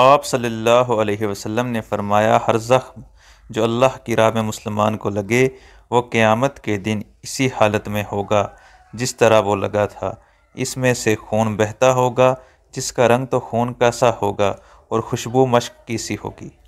आप सल्लल्लाहु अलैहि वसल्लम ने फरमाया हर ज़ख्म जो अल्लाह की राह में मुसलमान को लगे वो क़यामत के दिन इसी हालत में होगा जिस तरह वो लगा था इसमें से खून बहता होगा जिसका रंग तो खून का सा होगा और खुशबू मश्क की सी होगी